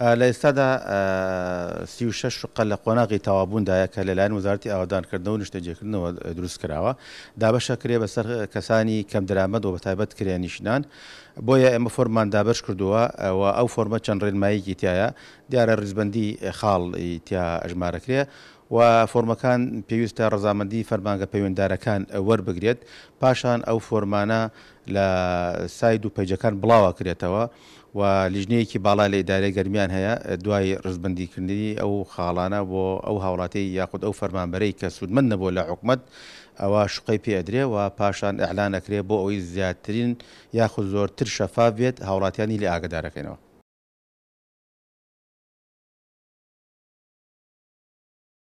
لە ئێستادا سی شش قە لە قۆناغی تەوابووندایە کە لەلایەن وزارتی ئاوادانکردن و نیشتەجێکردنەوە دروست کراوە دابەشە کرێ بەسەر کەسانی کەم درامەد و بە تایبەت کرێ نیشتان بۆیە ئێمە فۆرمان دابش کردووە و ئەو فۆرمە چەند ڕێنماییکی تایە دیارە ڕزبندی خاڵ تیا ئەژمارەکرێ و فۆرمەکان پێویستە ڕزامەندی فەرمانگە پەیوەنددارەکان وەربگرێت پاشان ئەو فۆرمانە لە ساید و پەیجەکان بڵاوە کرێتەوە و لیژنەیەکی باڵا لە ئیدارە گەرمیان هەیە دوای ڕزبندیکردنی ئەو خاڵانە بۆ ئەو هاوڵاتی یاخود ئەو فەرمانبەرەی کە سوودمن نەبوو لە حکومت ئەوە شقی پێدرێ و پاشان ئەعلانەکرێ بۆ ئەوی زیاترین یاخود زۆرتر شەفا بێت هاوڵاتیانی لە ئاگدارەکەینەوە